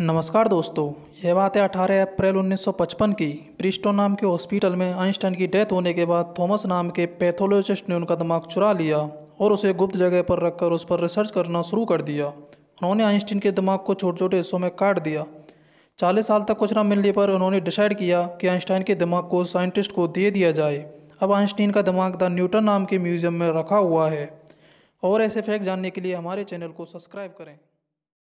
नमस्कार दोस्तों यह बात है अठारह अप्रैल 1955 की प्रिस्टो नाम के हॉस्पिटल में आइंस्टाइन की डेथ होने के बाद थॉमस नाम के पैथोलॉजिस्ट ने उनका दिमाग चुरा लिया और उसे गुप्त जगह पर रखकर उस पर रिसर्च करना शुरू कर दिया उन्होंने आइंस्टीन के दिमाग को छोटे छोटे हिस्सों में काट दिया चालीस साल तक कुछ न मिलने पर उन्होंने डिसाइड किया कि आइंस्टाइन के दिमाग को साइंटिस्ट को दे दिया जाए अब आइंस्टीन का दिमाग द न्यूटन नाम के म्यूजियम में रखा हुआ है और ऐसे फैक्ट जानने के लिए हमारे चैनल को सब्सक्राइब करें